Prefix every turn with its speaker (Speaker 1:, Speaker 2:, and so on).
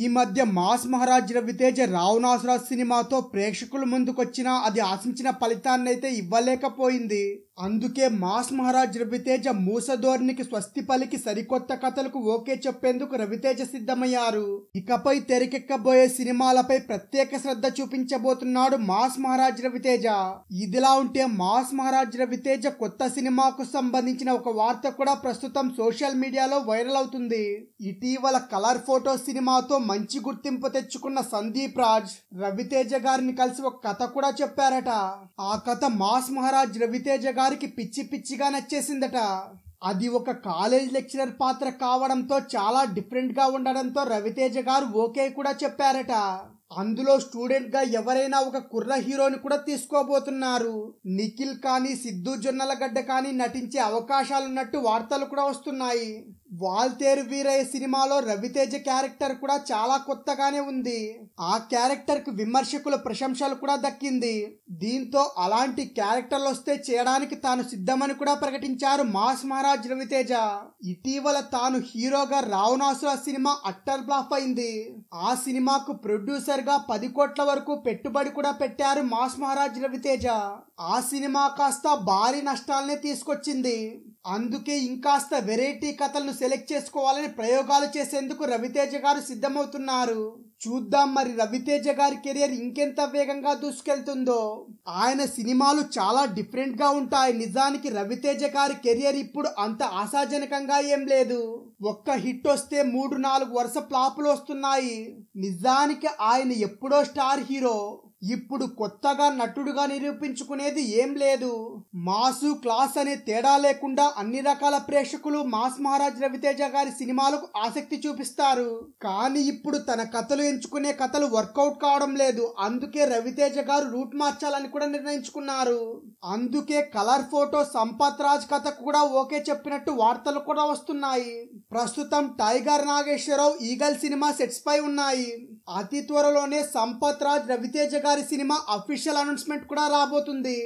Speaker 1: ఈ మధ్య మాస్ మహారాజ్ రవితేజ రావణాసురాజ్ సినిమాతో ప్రేక్షకుల ముందుకొచ్చినా అది ఆశించిన ఫలితాన్నైతే ఇవ్వలేకపోయింది అందుకే మాస్ మహారాజ్ రవితేజ మూసధోరణికి స్వస్తి పలికి సరికొత్త కథలకు ఓకే చెప్పేందుకు రవితేజ సిద్ధమయ్యారు ఇకపై తెరకెక్కబోయే సినిమాలపై ప్రత్యేక శ్రద్ధ చూపించబోతున్నాడు మాస్ మహారాజ్ రవితేజ ఇదిలా ఉంటే మాస్ మహారాజ్ రవితేజ కొత్త సినిమాకు సంబంధించిన ఒక వార్త కూడా ప్రస్తుతం సోషల్ మీడియాలో వైరల్ అవుతుంది ఇటీవల కలర్ ఫోటో సినిమాతో మంచి గుర్తింపు తెచ్చుకున్న సందీప్ రాజ్ రవితేజ గారిని కలిసి ఒక కథ కూడా చెప్పారట ఆ కథ మాస్ మహారాజ్ రవితేజ గారికి పిచ్చి పిచ్చిగా నచ్చేసిందట అది ఒక కాలేజ్ లెక్చరర్ పాత్ర కావడంతో చాలా డిఫరెంట్గా ఉండడంతో రవితేజ గారు ఓకే కూడా చెప్పారట అందులో స్టూడెంట్గా ఎవరైనా ఒక కుర్ర హీరోని కూడా తీసుకోబోతున్నారు నిఖిల్ కానీ సిద్ధు జొన్నలగడ్డ కానీ నటించే అవకాశాలున్నట్టు వార్తలు కూడా వస్తున్నాయి వాల్తేరు వీరయ్య సినిమాలో రవితేజ క్యారెక్టర్ కూడా చాలా కొత్తగానే ఉంది ఆ క్యారెక్టర్ కు విమర్శకుల ప్రశంసలు కూడా దక్కింది దీంతో అలాంటి క్యారెక్టర్లు వస్తే చేయడానికి తాను సిద్ధమని కూడా ప్రకటించారు మాస్ మహారాజ్ రవితేజ ఇటీవల తాను హీరోగా రావణాసుర సినిమా అట్టర్ బ్లాఫ్ అయింది ఆ సినిమాకు ప్రొడ్యూసర్ గా పది కోట్ల వరకు పెట్టుబడి కూడా పెట్టారు మాస్ మహారాజ్ రవితేజ ఆ సినిమా కాస్త భారీ నష్టాలనే తీసుకొచ్చింది అందుకే ఇంకాస్త వెరైటీ కథలను సెలెక్ట్ చేసుకోవాలని ప్రయోగాలు చేసేందుకు రవితేజ గారు సిద్ధమవుతున్నారు చూద్దాం మరి రవితేజ గారి కెరీర్ ఇంకెంత వేగంగా దూసుకెళ్తుందో ఆయన సినిమాలు చాలా డిఫరెంట్ గా ఉంటాయి నిజానికి రవితేజ గారి కెరియర్ ఇప్పుడు అంత ఆశాజనకంగా ఏం లేదు ఒక్క హిట్ వస్తే మూడు నాలుగు వరుస ప్లాపులు వస్తున్నాయి నిజానికి ఆయన ఎప్పుడో స్టార్ హీరో ఇప్పుడు కొత్తగా నటుడుగా నిరూపించుకునేది ఏం లేదు మాసు క్లాస్ అనే తేడా లేకుండా అన్ని రకాల ప్రేక్షకులు మాస్ మహారాజ్ రవితేజ గారి సినిమాలకు ఆసక్తి చూపిస్తారు కానీ ఇప్పుడు తన కథలు తీర్చుకునే కథలు వర్కౌట్ కావడం లేదు అందుకే రవితేజ గారు రూట్ మార్చాలని కూడా నిర్ణయించుకున్నారు అందుకే కలర్ ఫోటో సంపత్ రాజ్ కథ కూడా ఓకే చెప్పినట్టు వార్తలు కూడా వస్తున్నాయి ప్రస్తుతం టైగర్ నాగేశ్వరరావు ఈగల్ సినిమా సెట్స్ పై ఉన్నాయి అతి త్వరలోనే సంపత్ రాజ్ రవితేజ గారి సినిమా అఫీషియల్ అనౌన్స్మెంట్ కూడా రాబోతుంది